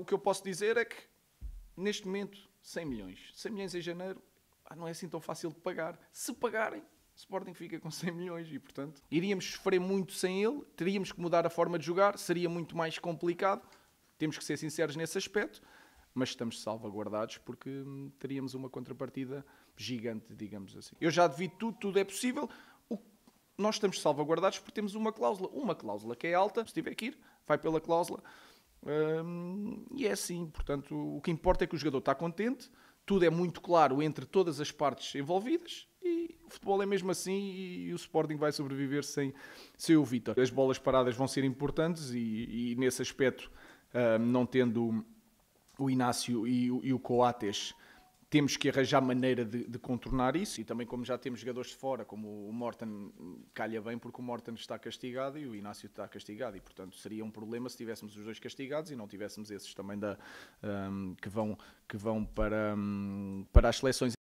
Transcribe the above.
o que eu posso dizer é que, neste momento, 100 milhões. 100 milhões em janeiro não é assim tão fácil de pagar. Se pagarem, Sporting fica com 100 milhões e, portanto, iríamos sofrer muito sem ele, teríamos que mudar a forma de jogar, seria muito mais complicado. Temos que ser sinceros nesse aspecto, mas estamos salvaguardados porque hum, teríamos uma contrapartida gigante, digamos assim. Eu já devido tudo, tudo é possível. O... Nós estamos salvaguardados porque temos uma cláusula. Uma cláusula que é alta, se tiver que ir, vai pela cláusula. Hum, e é assim, portanto, o que importa é que o jogador está contente, tudo é muito claro entre todas as partes envolvidas e o futebol é mesmo assim e o Sporting vai sobreviver sem, sem o Vitor. As bolas paradas vão ser importantes e, e nesse aspecto, ah, não tendo o Inácio e e o Coates temos que arranjar maneira de, de, contornar isso e também como já temos jogadores de fora, como o Morten calha bem porque o Morten está castigado e o Inácio está castigado e portanto seria um problema se tivéssemos os dois castigados e não tivéssemos esses também da, um, que vão, que vão para, um, para as seleções.